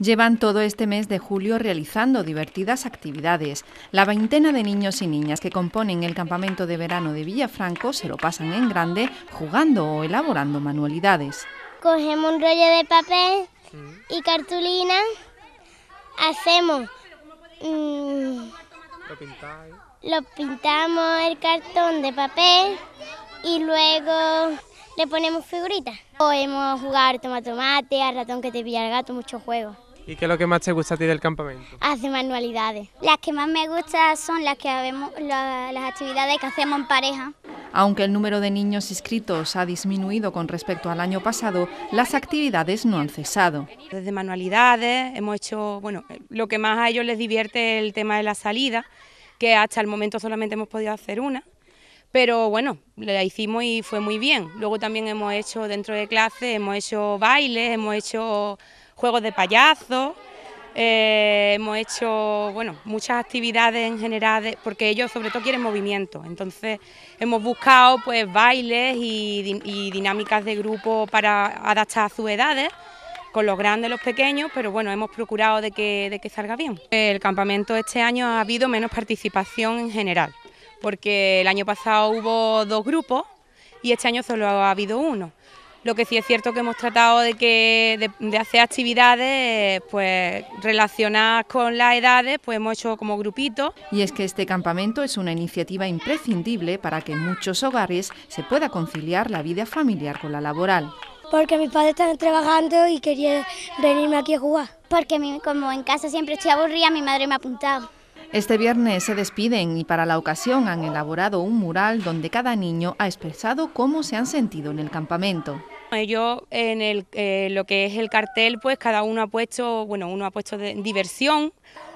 llevan todo este mes de julio realizando divertidas actividades. La veintena de niños y niñas que componen el campamento de verano de Villafranco se lo pasan en grande jugando o elaborando manualidades. Cogemos un rollo de papel y cartulina, hacemos... Mm, lo pintamos el cartón de papel y luego le ponemos figuritas. Podemos jugar tomate, tomate, al ratón que te pilla el gato, muchos juegos. ¿Y qué es lo que más te gusta a ti del campamento? Hace manualidades. Las que más me gustan son las que las actividades que hacemos en pareja. Aunque el número de niños inscritos ha disminuido con respecto al año pasado, las actividades no han cesado. Desde manualidades hemos hecho, bueno, lo que más a ellos les divierte es el tema de la salida, que hasta el momento solamente hemos podido hacer una. Pero bueno, la hicimos y fue muy bien. Luego también hemos hecho dentro de clase, hemos hecho bailes, hemos hecho juegos de payaso eh, hemos hecho bueno, muchas actividades en general, porque ellos sobre todo quieren movimiento. Entonces hemos buscado pues, bailes y, dinámicas de grupo para adaptar a sus edades con los grandes, y los pequeños, pero bueno, hemos procurado de que, de que salga bien. El campamento este año ha habido menos participación en general, porque el año pasado hubo dos grupos y este año solo ha habido uno. Lo que sí es cierto que hemos tratado de, que, de, hacer actividades pues, relacionadas con las edades, pues hemos hecho como grupito. Y es que este campamento es una iniciativa imprescindible para que en muchos hogares se pueda conciliar la vida familiar con la laboral. Porque mis padres están trabajando y quería venirme aquí a jugar. Porque como en casa siempre estoy aburrida, mi madre me ha apuntado. Este viernes se despiden y para la ocasión han elaborado un mural donde cada niño ha expresado cómo se han sentido en el campamento. Ellos en eh, lo que es el cartel, pues cada uno ha puesto, bueno, uno ha puesto diversión,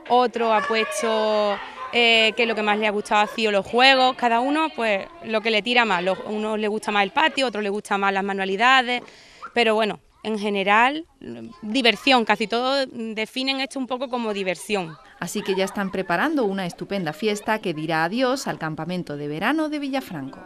otro ha puesto eh, que lo que más le ha gustado ha sido los juegos, cada uno pues lo que le tira más, uno le gusta más el patio, otro le gusta más las manualidades, pero bueno, en general diversión, casi todos definen esto un poco como diversión. Así que ya están preparando una estupenda fiesta que dirá adiós al campamento de verano de Villafranco.